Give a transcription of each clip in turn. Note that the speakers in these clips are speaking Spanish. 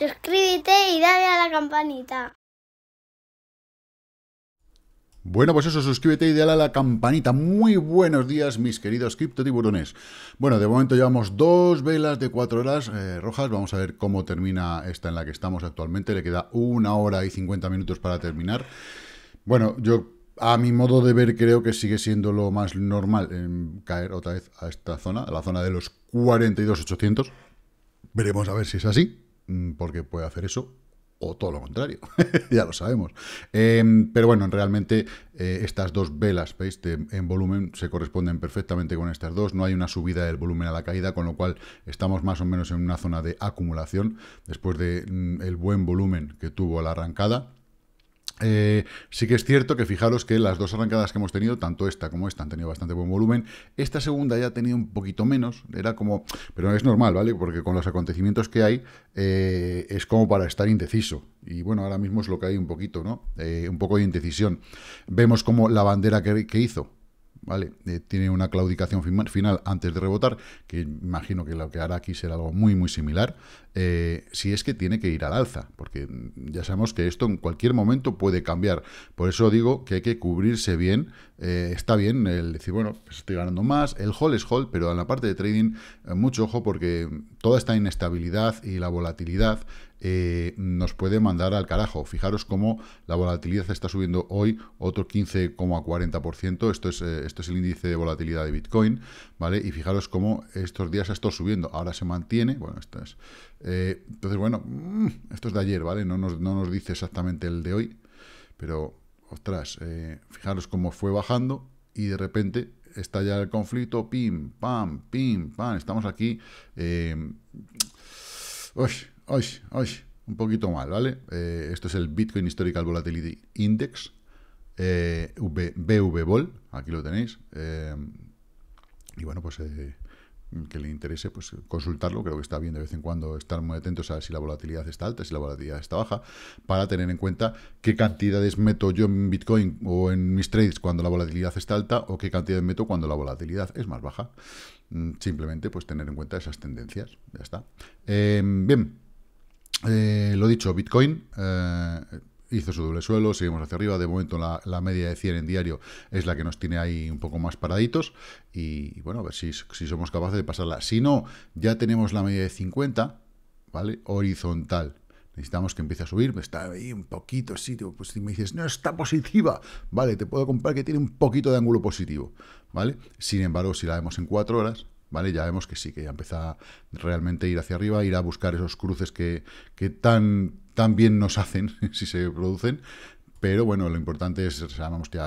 suscríbete y dale a la campanita. Bueno, pues eso, suscríbete y dale a la campanita. Muy buenos días, mis queridos cripto tiburones. Bueno, de momento llevamos dos velas de cuatro horas eh, rojas. Vamos a ver cómo termina esta en la que estamos actualmente. Le queda una hora y cincuenta minutos para terminar. Bueno, yo a mi modo de ver creo que sigue siendo lo más normal caer otra vez a esta zona, a la zona de los 42.800. Veremos a ver si es así. Mm, porque puede hacer eso o todo lo contrario, ya lo sabemos. Em, pero bueno, realmente eh, estas dos velas, ¿veis? en volumen se corresponden perfectamente con estas dos, no hay una subida del volumen a la caída, con lo cual estamos más o menos en una zona de acumulación después del de, mm, el buen volumen que tuvo la arrancada. Eh, sí que es cierto que fijaros que las dos arrancadas que hemos tenido, tanto esta como esta, han tenido bastante buen volumen. Esta segunda ya ha tenido un poquito menos, era como, pero es normal, ¿vale? Porque con los acontecimientos que hay eh, es como para estar indeciso. Y bueno, ahora mismo es lo que hay un poquito, ¿no? Eh, un poco de indecisión. Vemos como la bandera que hizo, ¿vale? Eh, tiene una claudicación final antes de rebotar, que imagino que lo que hará aquí será algo muy, muy similar, eh, si es que tiene que ir al alza, porque ya sabemos que esto en cualquier momento puede cambiar. Por eso digo que hay que cubrirse bien eh, está bien el decir, bueno, pues estoy ganando más, el hold es hold, pero en la parte de trading, eh, mucho ojo porque toda esta inestabilidad y la volatilidad eh, nos puede mandar al carajo. Fijaros cómo la volatilidad está subiendo hoy otro 15,40%. Esto es, esto es el índice de volatilidad de Bitcoin, ¿vale? Y fijaros cómo estos días ha estado subiendo. Ahora se mantiene. Bueno, esto es. entonces, bueno, mm, esto es de ayer, ¿vale? No nos, no nos dice exactamente el de hoy, pero ostras, eh, fijaros cómo fue bajando y de repente estalla el conflicto, pim, pam, pim, pam, estamos aquí, uy, uy, uy, un poquito mal, ¿vale? Eh, esto es el Bitcoin Historical Volatility Index, eh, BVBOL, aquí lo tenéis, eh, y bueno, pues que le interese, pues consultarlo, creo que está bien de vez en cuando estar muy atentos a si la volatilidad está alta, si la volatilidad está baja, para tener en cuenta qué cantidades meto yo en Bitcoin o en mis trades cuando la volatilidad está alta o qué cantidades meto cuando la volatilidad es más baja. Mm, simplemente pues tener en cuenta esas tendencias, ya está. Em, bien, eh, lo dicho, Bitcoin... Eh, hizo su doble suelo, seguimos hacia arriba, de momento la, media de 100 en diario es la que nos tiene ahí un poco más paraditos y, bueno, a ver si, somos capaces de pasarla. Si no, ya tenemos la media de 50, ¿vale? Horizontal. Necesitamos que empiece a subir, está ahí un poquito, sí, pues si me dices, no, está positiva, vale, te puedo comprar que tiene un poquito de ángulo positivo, ¿vale? Sin embargo, si la vemos en 4 horas, ¿vale? Ya vemos que sí, que ya empieza realmente a ir hacia arriba, ir a buscar esos cruces que, que tan también nos hacen si se producen. Pero bueno, lo importante es, que,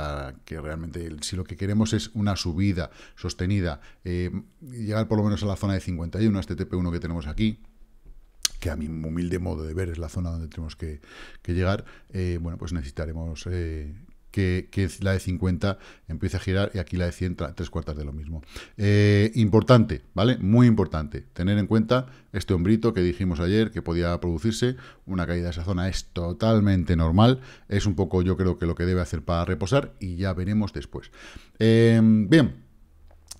que realmente si lo que queremos es una subida sostenida, eh, llegar por lo menos a la zona de 51, a este TP1 que tenemos aquí, que a mi humilde modo de ver es la zona donde tenemos que, llegar, eh, bueno, pues necesitaremos eh, que, la de 50 empiece a girar y aquí la de 100, tres cuartas de lo mismo. Eh, importante, ¿vale? Muy importante tener en cuenta este hombrito que dijimos ayer que podía producirse. Una caída de esa zona es totalmente normal. Es un poco, yo creo que lo que debe hacer para reposar y ya veremos después. Eh, bien.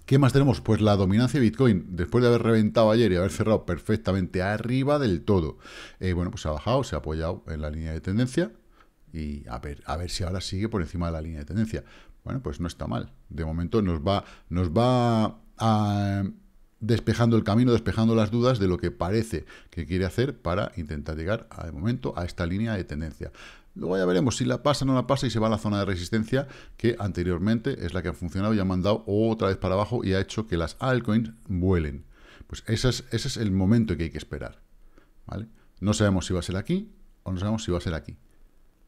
¿Qué más tenemos? Pues la dominancia de Bitcoin, después de haber reventado ayer y haber cerrado perfectamente arriba del todo, eh, bueno, pues ha bajado, se ha apoyado en la línea de tendencia, y a ver, a ver si ahora sigue por encima de la línea de tendencia. Bueno, pues no está mal. De momento nos va, nos va a, ah, despejando el camino, despejando las dudas de lo que parece que quiere hacer para intentar llegar de momento a esta línea de tendencia. Luego ya veremos si la pasa o no la pasa y se va a la zona de resistencia que anteriormente es la que ha funcionado y ha mandado otra vez para abajo y ha hecho que las altcoins vuelen. Pues ese es, ese es el momento que hay que esperar. ¿vale? No sabemos si va a ser aquí o no sabemos si va a ser aquí.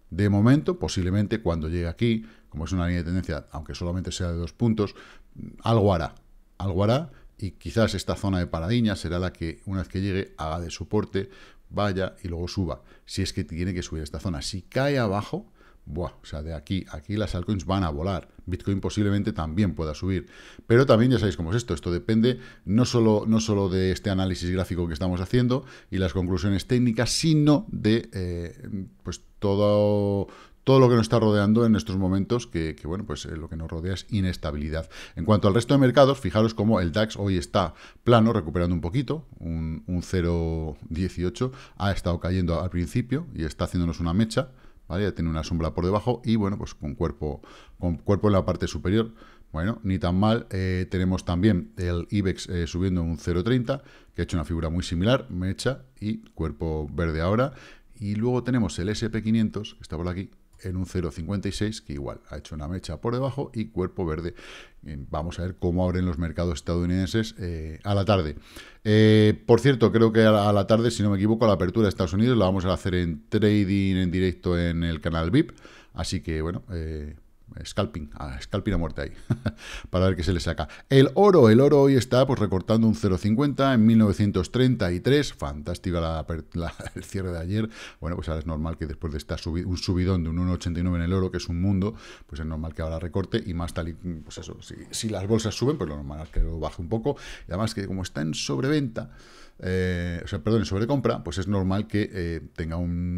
De momento, posiblemente cuando llegue aquí, como es una línea de tendencia, aunque solamente sea de dos puntos, mm, algo hará, algo hará, y quizás esta zona de paradiña será la que una vez que llegue haga de soporte, vaya y luego suba, si es que tiene que subir esta zona. Si cae abajo, o sea, de aquí, aquí las altcoins van a volar. Bitcoin posiblemente también pueda subir. Pero también ya sabéis cómo es esto. Esto depende no solo, no de este análisis gráfico que estamos haciendo y las conclusiones técnicas, sino de eh, pues todo, todo lo que nos está rodeando en estos momentos, que, bueno, pues eh, lo que nos rodea es inestabilidad. En cuanto al resto de mercados, fijaros cómo el DAX hoy está plano, recuperando un poquito, un, un 0,18, ha estado cayendo al principio y está haciéndonos una mecha, ¿vale? tiene una sombra por debajo y, bueno, pues con cuerpo, con cuerpo en la parte superior. Bueno, ni tan mal. Eh, tenemos también el IBEX eh, subiendo un 0,30, que ha hecho una figura muy similar, mecha y cuerpo verde ahora. Y luego tenemos el SP500, que está por aquí, en un 0,56, que igual ha hecho una mecha por debajo, y cuerpo verde. Vamos a ver cómo abren los mercados estadounidenses eh, a la tarde. Eh, por cierto, creo que a la, tarde, si no me equivoco, la apertura de Estados Unidos la vamos a hacer en trading en directo en el canal VIP. Así que, bueno, eh, Scalping, a scalping a muerte ahí, para ver qué se le saca. El oro, el oro hoy está pues recortando un 0,50 en 1933, fantástica el cierre de ayer. Bueno, pues ahora es normal que después de esta un subidón de un 1,89 en el oro, que es un mundo, pues es normal que ahora recorte y más tal y, pues eso, si, las bolsas suben, pues lo normal es que lo baje un poco. Y además que como está en sobreventa, eh, o sea, perdón, en sobrecompra, pues es normal que eh, tenga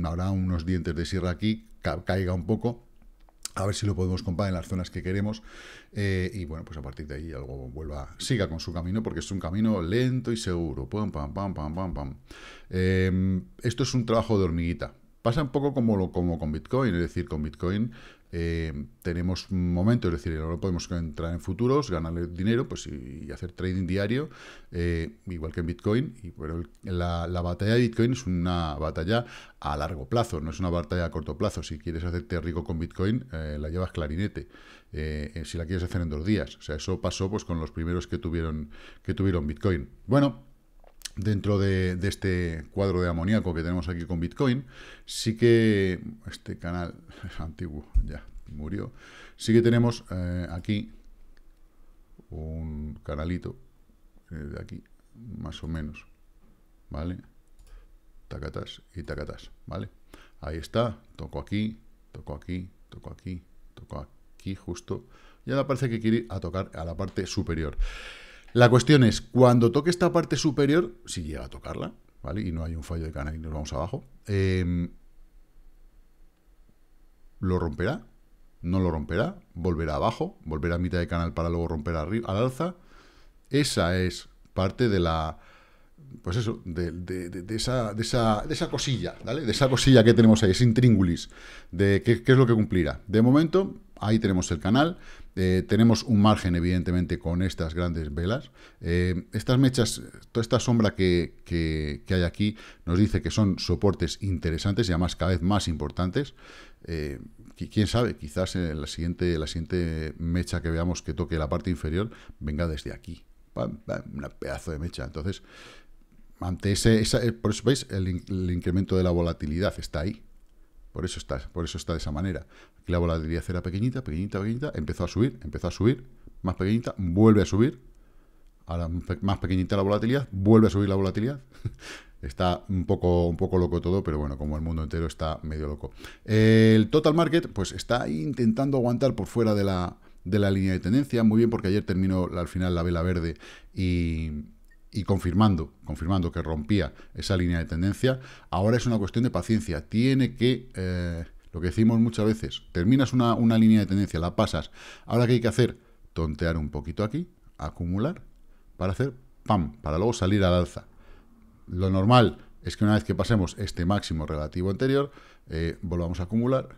ahora unos dientes de sierra aquí, caiga un poco a ver si lo podemos comprar en las zonas que queremos eh, y bueno, pues a partir de ahí algo vuelva, siga con su camino porque es un camino lento y seguro, pam, pam, pam, pam, pam, pam. Em, esto es un trabajo de hormiguita, pasa un poco como, lo, como con Bitcoin, es decir, con Bitcoin eh, tenemos un momento, es decir, ahora podemos entrar en futuros, ganar dinero pues, y, hacer trading diario, eh, igual que en Bitcoin. Y, pero la, batalla de Bitcoin es una batalla a largo plazo, no es una batalla a corto plazo. Si quieres hacerte rico con Bitcoin, eh, la llevas clarinete. si la quieres hacer en dos días. O sea, eso pasó pues, con los primeros que tuvieron, que tuvieron Bitcoin. Bueno, dentro de, este cuadro de amoníaco que tenemos aquí con Bitcoin, sí que este canal es antiguo, ya murió, sí que tenemos eh, aquí un canalito eh, de aquí, más o menos, ¿vale? Tacatas y tacatas, ¿vale? Ahí está, toco aquí, toco aquí, toco aquí, toco aquí justo, y ahora parece que quiere ir a tocar a la parte superior. La cuestión es, cuando toque esta parte superior, si llega a tocarla, ¿vale? Y no hay un fallo de canal y nos vamos abajo. Em, lo romperá? ¿Volverá abajo? ¿Volverá a mitad de canal para luego romper arriba, al alza? Esa es parte de la... Pues eso, de, de, esa, de, esa, cosilla, ¿vale? De esa cosilla que tenemos ahí, ese intríngulis, de qué es lo que cumplirá. De momento, ahí tenemos el canal. Eh, tenemos un margen, evidentemente, con estas grandes velas. Eh, estas mechas, toda esta sombra que, que, hay aquí, nos dice que son soportes interesantes y además cada vez más importantes. Eh, quién sabe, quizás en la siguiente, la siguiente mecha que veamos que toque la parte inferior venga desde aquí. un pedazo de mecha. Entonces, ante ese, por eso veis, el incremento de la volatilidad está ahí. Por eso está, por eso está de esa manera. Aquí la volatilidad era pequeñita, pequeñita, pequeñita, empezó a subir, empezó a subir, más pequeñita, vuelve a subir. Ahora más pequeñita la volatilidad, vuelve a subir la volatilidad. está un poco, un poco loco todo, pero bueno, como el mundo entero está medio loco. El total market, pues está intentando aguantar por fuera de la, de la línea de tendencia. Muy bien, porque ayer terminó al final la vela verde y y confirmando, confirmando que rompía esa línea de tendencia, ahora es una cuestión de paciencia. Tiene que, eh, lo que decimos muchas veces, terminas una, línea de tendencia, la pasas. Ahora, ¿qué hay que hacer? Tontear un poquito aquí, acumular, para hacer pam, para luego salir al alza. Lo normal es que una vez que pasemos este máximo relativo anterior, eh, volvamos a acumular,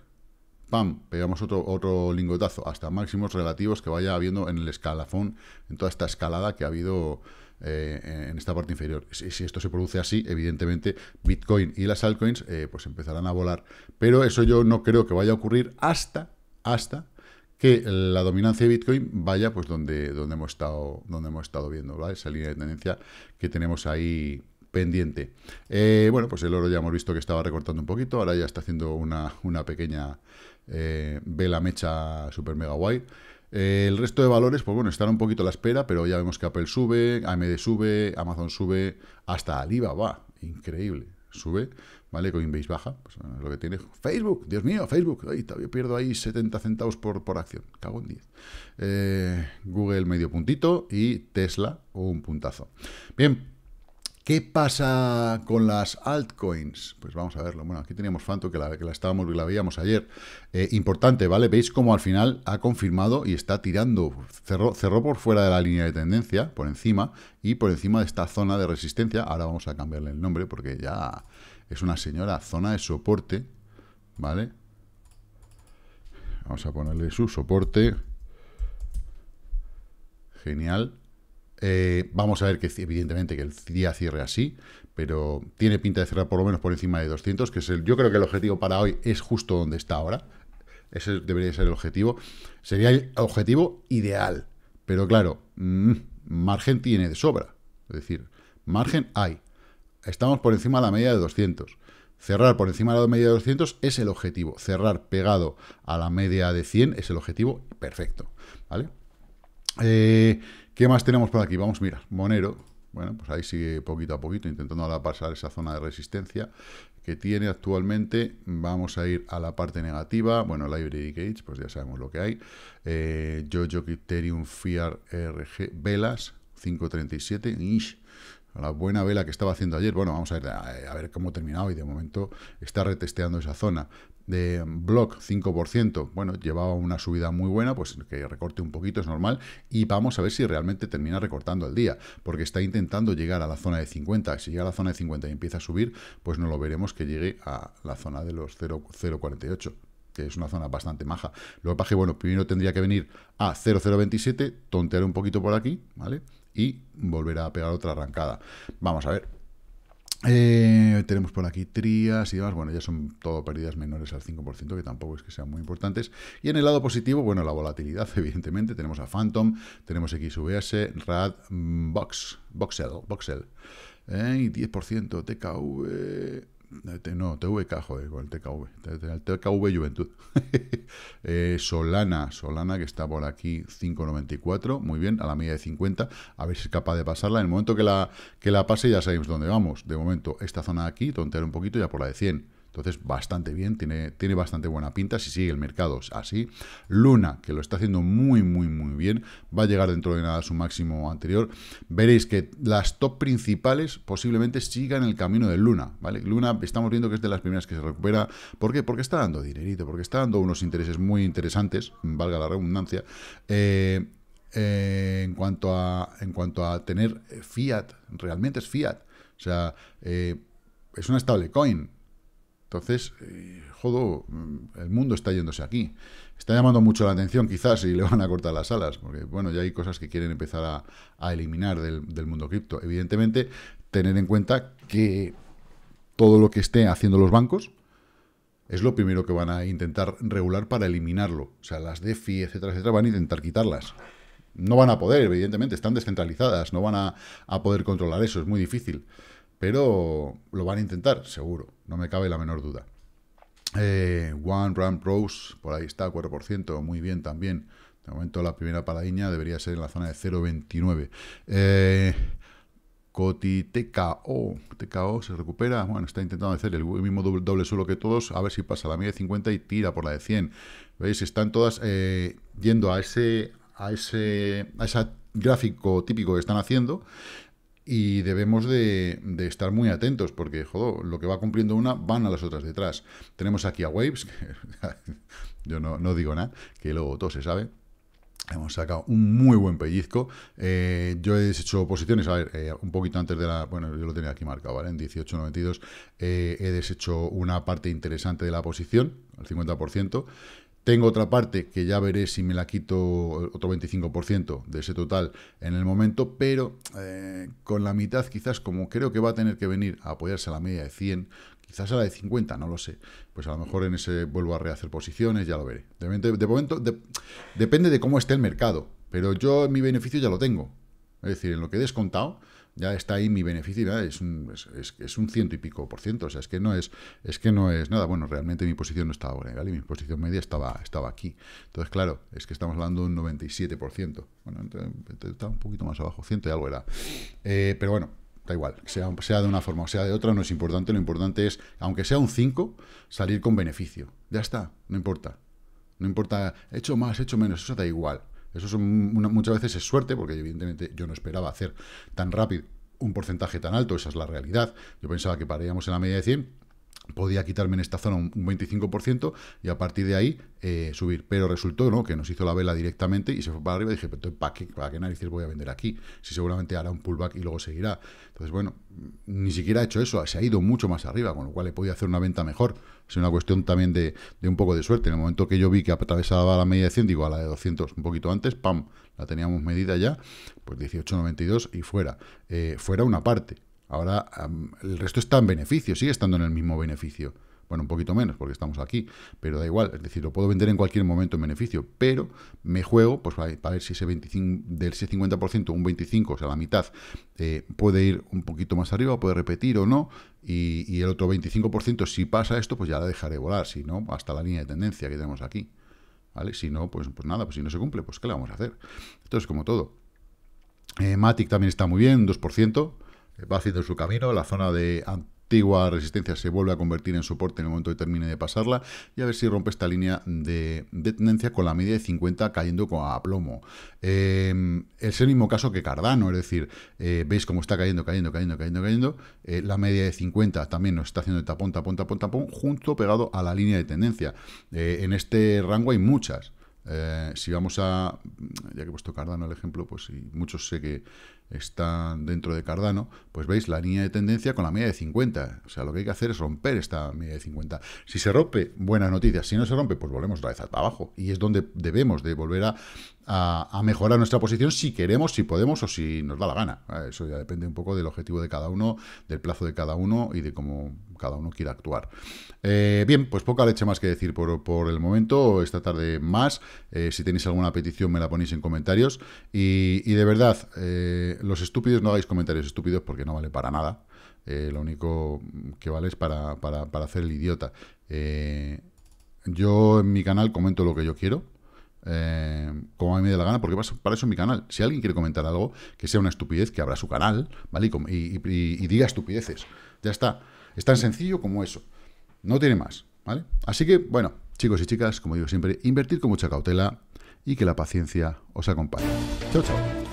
pam, pegamos otro, otro lingotazo hasta máximos relativos que vaya habiendo en el escalafón, en toda esta escalada que ha habido eh, en esta parte inferior. Si, esto se produce así, evidentemente Bitcoin y las altcoins eh, pues empezarán a volar. Pero eso yo no creo que vaya a ocurrir hasta, hasta que la dominancia de Bitcoin vaya pues donde, donde, hemos, estado, donde hemos estado viendo, Esa línea de tendencia que tenemos ahí pendiente. Eh, bueno, pues el oro ya hemos visto que estaba recortando un poquito, ahora ya está haciendo una, pequeña vela mecha super mega wide eh, el resto de valores, pues bueno, están un poquito a la espera, pero ya vemos que Apple sube, AMD sube, Amazon sube, hasta Alibaba, increíble, sube, ¿vale? Coinbase baja, pues eh, lo que tiene. Facebook, Dios mío, Facebook, ay, todavía pierdo ahí 70 centavos por, acción, cago en 10. Eh, Google medio puntito y Tesla un puntazo. Bien, ¿Qué pasa con las altcoins? Pues vamos a verlo. Bueno, aquí teníamos Fanto, que la, que la veíamos ayer. Eh, importante, ¿vale? Veis cómo al final ha confirmado y está tirando. Cerró, cerró por fuera de la línea de tendencia, por encima, y por encima de esta zona de resistencia. Ahora vamos a cambiarle el nombre porque ya es una señora zona de soporte, ¿vale? Vamos a ponerle su soporte. Genial. Eh, vamos a ver que evidentemente que el día cierre así, pero tiene pinta de cerrar por lo menos por encima de 200, que es el, yo creo que el objetivo para hoy es justo donde está ahora. Ese debería ser el objetivo. Sería el objetivo ideal, pero claro, mm, margen tiene de sobra. Es decir, margen hay. Estamos por encima de la media de 200. Cerrar por encima de la media de 200 es el objetivo. Cerrar pegado a la media de 100 es el objetivo perfecto. ¿Vale? Eh, ¿Qué más tenemos por aquí? Vamos, a mirar. Monero. Bueno, pues ahí sigue poquito a poquito intentando pasar esa zona de resistencia que tiene actualmente. Vamos a ir a la parte negativa. Bueno, Library Gates, pues ya sabemos lo que hay. Eh, Jojo Criterium Fiar RG Velas 537. Ish la buena vela que estaba haciendo ayer. Bueno, vamos a ver, a ver cómo termina y De momento está retesteando esa zona. De block 5%, bueno, llevaba una subida muy buena, pues que recorte un poquito es normal. Y vamos a ver si realmente termina recortando el día, porque está intentando llegar a la zona de 50. Si llega a la zona de 50 y empieza a subir, pues no lo veremos que llegue a la zona de los 0,48 que es una zona bastante maja. Lo que pasa que, bueno, primero tendría que venir a 0,027, tontear un poquito por aquí, ¿vale? Y volver a pegar otra arrancada. Vamos a ver. Eh, tenemos por aquí trías y demás. Bueno, ya son todo pérdidas menores al 5%, que tampoco es que sean muy importantes. Y en el lado positivo, bueno, la volatilidad, evidentemente. Tenemos a Phantom, tenemos XVS, RAD, Box, mm, Voxel, eh, y 10%, TKV... Eh, no, TVK, joder, con el TKV, el TKV Juventud. Eh, Solana, Solana que está por aquí, 5.94, muy bien, a la media de 50, a ver si es capaz de pasarla. En el momento que la, que la pase ya sabemos dónde vamos. De momento, esta zona de aquí, tontear un poquito ya por la de 100. Entonces, bastante bien, tiene, tiene bastante buena pinta si sigue el mercado así. Luna, que lo está haciendo muy, muy, muy bien, va a llegar dentro de nada a su máximo anterior. Veréis que las top principales posiblemente sigan el camino de Luna, ¿vale? Luna estamos viendo que es de las primeras que se recupera. ¿Por qué? Porque está dando dinerito, porque está dando unos intereses muy interesantes, valga la redundancia. Eh, eh, en, cuanto a, en cuanto a tener eh, fiat, realmente es fiat. O sea, es una stablecoin, entonces, eh, jodo, mm, el mundo está yéndose aquí. Está llamando mucho la atención quizás y le van a cortar las alas, porque bueno, ya hay cosas que quieren empezar a, eliminar del, mundo cripto. Evidentemente, tener en cuenta que todo lo que esté haciendo los bancos, es lo primero que van a intentar regular para eliminarlo. O sea, las DeFi, etcétera, etcétera, van a intentar quitarlas. No van a poder, evidentemente, están descentralizadas, no van a poder controlar eso, es muy difícil pero lo van a intentar, seguro, no me cabe la menor duda. Eh, One Run Rose, por ahí está, 4%, muy bien también. De momento la primera paladina debería ser en la zona de 0,29. Eh, Coti TKO, TKO se recupera, bueno, está intentando hacer el mismo doble, suelo que todos, a ver si pasa la media de 50 y tira por la de 100. ¿Veis? Están todas eh, yendo a ese, a ese a gráfico típico que están haciendo y debemos de, estar muy atentos porque, joder, lo que va cumpliendo una van a las otras detrás. Tenemos aquí a Waves, que, yo no, digo nada, que luego todo se sabe. Hemos sacado un muy buen pellizco. Eh, yo he deshecho posiciones, a ver, eh, un poquito antes de la... Bueno, yo lo tenía aquí marcado, ¿vale? En 18.92 eh, he deshecho una parte interesante de la posición, al 50%. Tengo otra parte que ya veré si me la quito otro 25% de ese total en el momento, pero eh, con la mitad quizás, como creo que va a tener que venir a apoyarse a la media de 100, quizás a la de 50, no lo sé. Pues a lo mejor en ese vuelvo a rehacer posiciones, ya lo veré. De momento, depende de cómo esté el mercado, pero yo mi beneficio ya lo tengo. Es decir, en lo que he descontado, ya está ahí mi beneficio, es un, es, un ciento y pico por ciento, o sea, es que no es, es que no es nada, bueno, realmente mi posición no estaba buena, y mi posición media estaba, estaba aquí, entonces claro, es que estamos hablando de un 97%, bueno, entonces, un poquito más abajo, ciento y algo era, eh, pero bueno, da igual, sea, sea de una forma o sea de otra, no es importante, lo importante es, aunque sea un 5, salir con beneficio, ya está, no importa, no importa, hecho más, hecho menos, eso da igual, eso una, muchas veces es suerte, porque evidentemente yo no esperaba hacer tan rápido un porcentaje tan alto, esa es la realidad. Yo pensaba que pararíamos en la media de 100, podía quitarme en esta zona un 25% y a partir de ahí eh, subir. Pero resultó ¿no? que nos hizo la vela directamente y se fue para arriba y dije, pero ¿para qué, ¿para qué narices voy a vender aquí? Si seguramente hará un pullback y luego seguirá. Entonces, bueno, ni siquiera ha hecho eso, se ha ido mucho más arriba, con lo cual he podido hacer una venta mejor. Es una cuestión también de, un poco de suerte. En el momento que yo vi que atravesaba la media de 100, digo, a la de 200 un poquito antes, ¡pam! La teníamos medida ya, pues 18.92 y fuera. Eh, fuera una parte Ahora el resto está en beneficio, sigue estando en el mismo beneficio. Bueno, un poquito menos porque estamos aquí, pero da igual. Es decir, lo puedo vender en cualquier momento en beneficio, pero me juego pues para, ver si ese 25, del 50%, un 25, o sea, la mitad, eh, puede ir un poquito más arriba, puede repetir o no, y, el otro 25%, si pasa esto, pues ya la dejaré volar, si no, hasta la línea de tendencia que tenemos aquí. ¿Vale? Si no, pues, pues nada, pues si no se cumple, pues ¿qué le vamos a hacer? Entonces, como todo. Eh, Matic también está muy bien, 2% va haciendo su camino, la zona de antigua resistencia se vuelve a convertir en soporte en el momento que termine de pasarla y a ver si rompe esta línea de, tendencia con la media de 50 cayendo a plomo. Em, es el mismo caso que Cardano, es decir, eh, veis cómo está cayendo, cayendo, cayendo, cayendo, cayendo. Eh, la media de 50 también nos está haciendo tapón, tapón, tapón, tapón, junto pegado a la línea de tendencia. Eh, en este rango hay muchas. si vamos a, ya que he puesto Cardano el ejemplo, pues muchos sé que están dentro de Cardano, pues veis la línea de tendencia con la media de 50. O sea, lo que hay que hacer es romper esta media de 50. Si se rompe, buenas noticias. Si no se rompe, pues volvemos otra vez para abajo. Y es donde debemos de volver a, mejorar nuestra posición si queremos, si podemos o si nos da la gana. Eh, eso ya depende un poco del objetivo de cada uno, del plazo de cada uno y de cómo cada uno quiera actuar. Eh, bien, pues poca leche más que decir por, el momento. Esta tarde más. Eh, si tenéis alguna petición me la ponéis en comentarios. Y, de verdad los estúpidos no hagáis comentarios estúpidos porque no vale para nada. Eh, lo único que vale es para, hacer el idiota. Eh, yo en mi canal comento lo que yo quiero. Eh, como a mí me dé la gana, porque para eso es mi canal. Si alguien quiere comentar algo que sea una estupidez, que abra su canal, ¿vale? Y, diga estupideces. Ya está. Es tan sencillo como eso. No tiene más, ¿vale? Así que, bueno, chicos y chicas, como digo siempre, invertir con mucha cautela y que la paciencia os acompañe. Chao, chao.